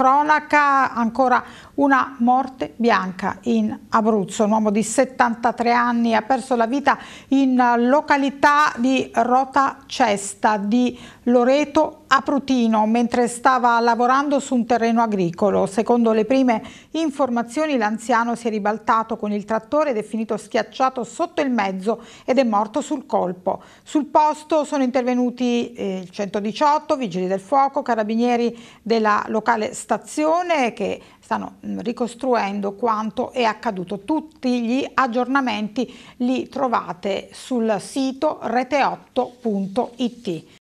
cronaca ancora una morte bianca in Abruzzo. Un uomo di 73 anni ha perso la vita in località di Rota Cesta di Loreto a Prutino mentre stava lavorando su un terreno agricolo. Secondo le prime informazioni l'anziano si è ribaltato con il trattore ed è finito schiacciato sotto il mezzo ed è morto sul colpo. Sul posto sono intervenuti eh, il 118, vigili del fuoco, carabinieri della locale stazione che stanno mm, ricostruendo quanto è accaduto. Tutti gli aggiornamenti li trovate sul sito rete8.it.